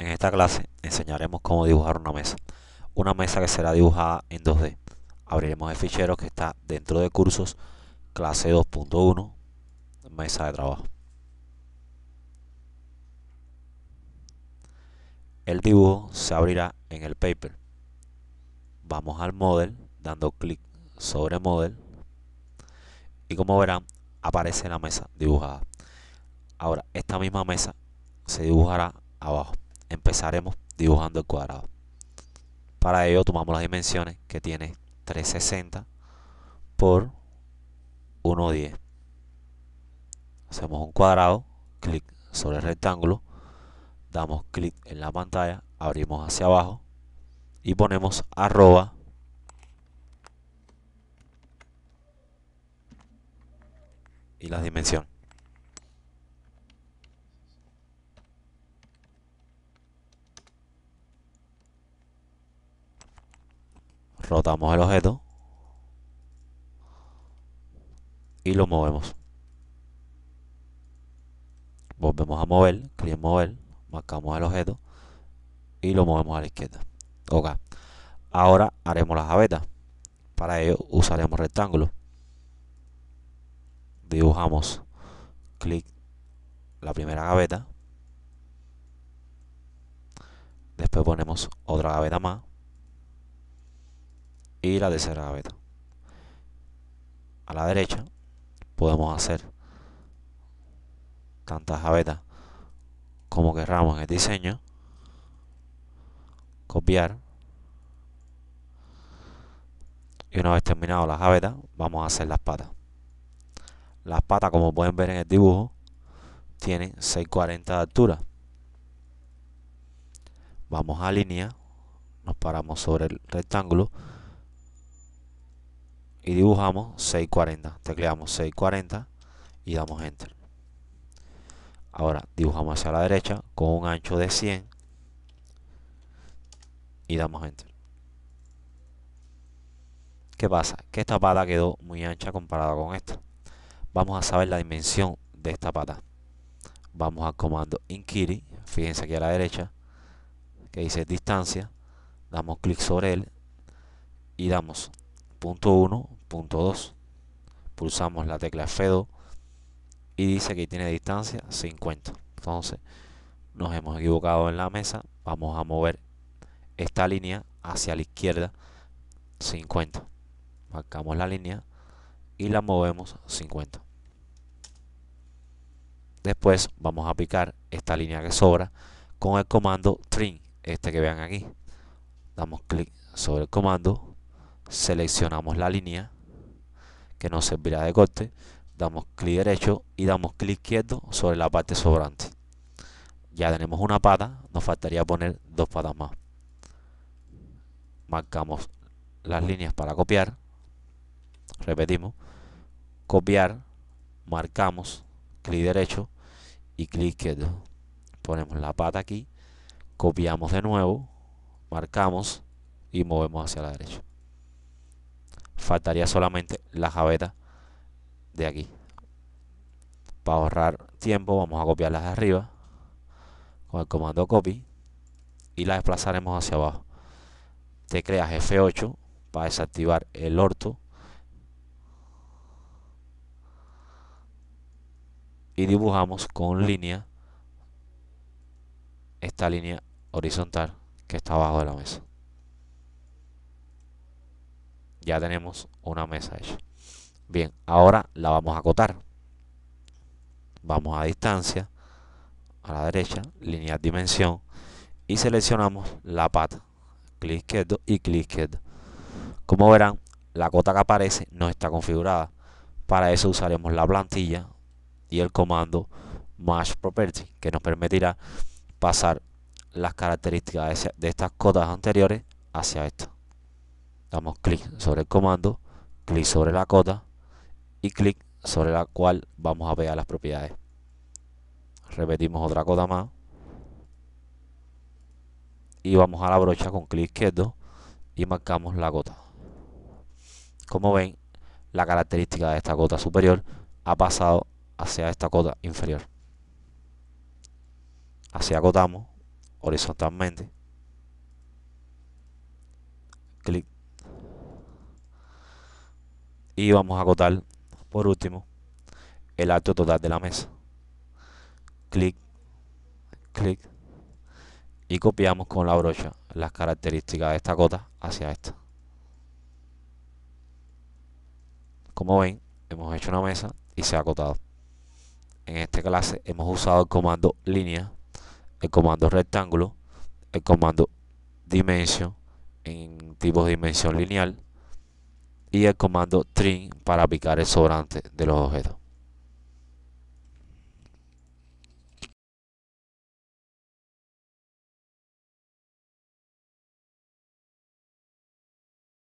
En esta clase enseñaremos cómo dibujar una mesa, una mesa que será dibujada en 2D. Abriremos el fichero que está dentro de cursos, clase 2.1, mesa de trabajo. El dibujo se abrirá en el paper. Vamos al model, dando clic sobre model y como verán aparece la mesa dibujada. Ahora esta misma mesa se dibujará abajo empezaremos dibujando el cuadrado. Para ello tomamos las dimensiones que tiene 360 por 110. Hacemos un cuadrado, clic sobre el rectángulo, damos clic en la pantalla, abrimos hacia abajo y ponemos arroba y las dimensiones. botamos el objeto. Y lo movemos. Volvemos a mover, clic en mover, marcamos el objeto y lo movemos a la izquierda. Ahora haremos las gavetas, Para ello usaremos rectángulo. Dibujamos clic la primera gaveta. Después ponemos otra gaveta más y la tercera gaveta. A la derecha podemos hacer tantas gavetas como querramos en el diseño. Copiar. Y una vez terminado las gavetas, vamos a hacer las patas. Las patas, como pueden ver en el dibujo, tienen 6.40 de altura. Vamos a línea, nos paramos sobre el rectángulo y dibujamos 640. Tecleamos 640 y damos enter. Ahora dibujamos hacia la derecha con un ancho de 100 y damos enter. ¿Qué pasa? Que esta pata quedó muy ancha comparada con esta. Vamos a saber la dimensión de esta pata. Vamos al comando inquiry, fíjense aquí a la derecha, que dice distancia, damos clic sobre él y damos punto 1, punto 2. Pulsamos la tecla F2 y dice que tiene distancia 50. Entonces, nos hemos equivocado en la mesa. Vamos a mover esta línea hacia la izquierda 50. Marcamos la línea y la movemos 50. Después vamos a picar esta línea que sobra con el comando trim, este que vean aquí. Damos clic sobre el comando seleccionamos la línea que nos servirá de corte, damos clic derecho y damos clic izquierdo sobre la parte sobrante. Ya tenemos una pata, nos faltaría poner dos patas más. Marcamos las líneas para copiar, repetimos, copiar, marcamos, clic derecho y clic izquierdo. Ponemos la pata aquí, copiamos de nuevo, marcamos y movemos hacia la derecha faltaría solamente la javeta de aquí para ahorrar tiempo vamos a las de arriba con el comando copy y la desplazaremos hacia abajo te creas F8 para desactivar el orto y dibujamos con línea esta línea horizontal que está abajo de la mesa ya tenemos una mesa hecha. Bien, ahora la vamos a acotar. Vamos a distancia, a la derecha, línea dimensión y seleccionamos la pata. Clic izquierdo y clic izquierdo. Como verán, la cota que aparece no está configurada. Para eso usaremos la plantilla y el comando Match Property, que nos permitirá pasar las características de estas cotas anteriores hacia esto damos clic sobre el comando, clic sobre la cota y clic sobre la cual vamos a pegar las propiedades. Repetimos otra cota más y vamos a la brocha con clic izquierdo y marcamos la cota. Como ven, la característica de esta cota superior ha pasado hacia esta cota inferior. Así agotamos horizontalmente y vamos a acotar por último el alto total de la mesa clic clic y copiamos con la brocha las características de esta cota hacia esta como ven hemos hecho una mesa y se ha acotado en esta clase hemos usado el comando línea el comando rectángulo el comando dimension en tipo de dimensión lineal y el comando trim para picar el sobrante de los objetos.